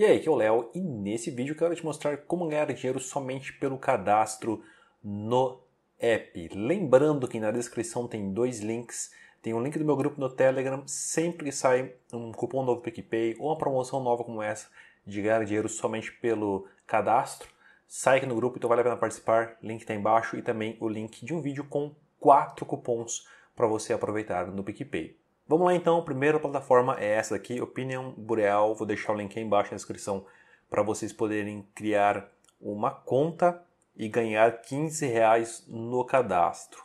E aí, aqui é o Léo e nesse vídeo eu quero te mostrar como ganhar dinheiro somente pelo cadastro no app. Lembrando que na descrição tem dois links, tem um link do meu grupo no Telegram, sempre que sai um cupom novo PicPay ou uma promoção nova como essa de ganhar dinheiro somente pelo cadastro, sai aqui no grupo, então vale a pena participar, link está embaixo e também o link de um vídeo com quatro cupons para você aproveitar no PicPay. Vamos lá então, a primeira plataforma é essa aqui, Opinion Boreal. Vou deixar o link aí embaixo na descrição para vocês poderem criar uma conta e ganhar 15 reais no cadastro.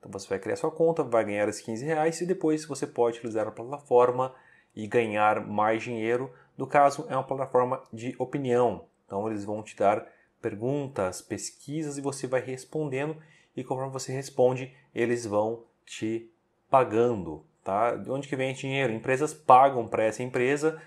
Então você vai criar sua conta, vai ganhar esses 15 reais e depois você pode utilizar a plataforma e ganhar mais dinheiro. No caso, é uma plataforma de opinião. Então eles vão te dar perguntas, pesquisas e você vai respondendo e conforme você responde, eles vão te pagando. Tá? De onde que vem esse dinheiro? Empresas pagam para essa empresa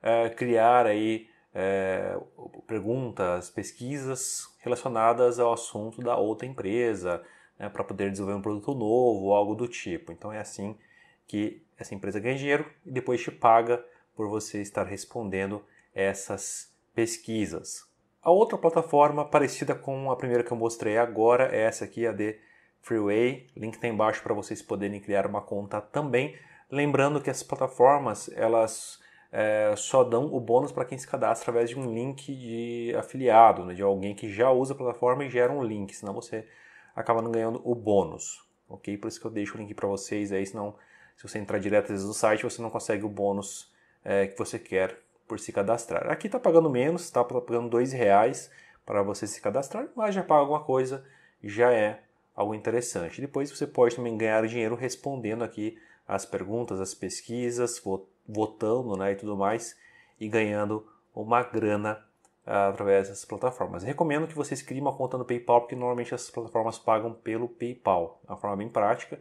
é, criar aí é, perguntas, pesquisas relacionadas ao assunto da outra empresa, né, para poder desenvolver um produto novo algo do tipo. Então é assim que essa empresa ganha dinheiro e depois te paga por você estar respondendo essas pesquisas. A outra plataforma parecida com a primeira que eu mostrei agora é essa aqui, a de Freeway. Link tá embaixo para vocês poderem criar uma conta também. Lembrando que as plataformas elas é, só dão o bônus para quem se cadastra através de um link de afiliado, né, de alguém que já usa a plataforma e gera um link, senão você acaba não ganhando o bônus, ok? Por isso que eu deixo o link para vocês aí, senão se você entrar direto às vezes, no site você não consegue o bônus é, que você quer por se cadastrar. Aqui está pagando menos, está pagando dois reais para você se cadastrar, mas já paga alguma coisa, já é algo interessante. Depois você pode também ganhar dinheiro respondendo aqui as perguntas, as pesquisas, votando né, e tudo mais, e ganhando uma grana ah, através dessas plataformas. Recomendo que vocês criem uma conta no PayPal, porque normalmente essas plataformas pagam pelo PayPal. É uma forma bem prática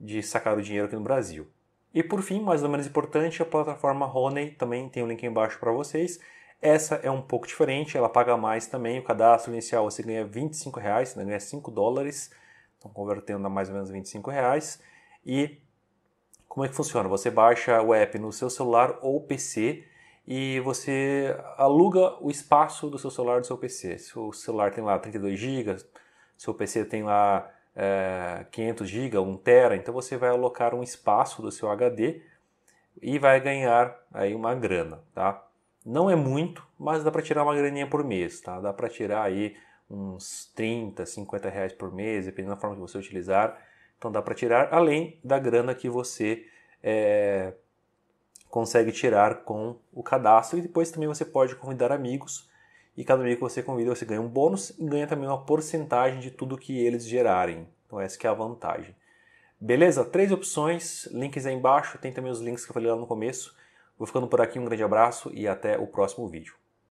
de sacar o dinheiro aqui no Brasil. E por fim, mais ou menos importante, a plataforma Honey também tem um link embaixo para vocês essa é um pouco diferente, ela paga mais também. O cadastro inicial você ganha 25 reais, você ganha 5 dólares, então convertendo a mais ou menos 25 reais. E como é que funciona? Você baixa o app no seu celular ou PC e você aluga o espaço do seu celular e do seu PC. Se o celular tem lá 32 GB, seu PC tem lá é, 500 GB, 1 TB, então você vai alocar um espaço do seu HD e vai ganhar aí uma grana, tá? Não é muito, mas dá para tirar uma graninha por mês, tá? Dá para tirar aí uns 30, 50 reais por mês, dependendo da forma que você utilizar. Então dá para tirar, além da grana que você é, consegue tirar com o cadastro. E depois também você pode convidar amigos. E cada amigo que você convida, você ganha um bônus e ganha também uma porcentagem de tudo que eles gerarem. Então essa que é a vantagem. Beleza? Três opções, links aí embaixo, tem também os links que eu falei lá no começo. Vou ficando por aqui, um grande abraço e até o próximo vídeo.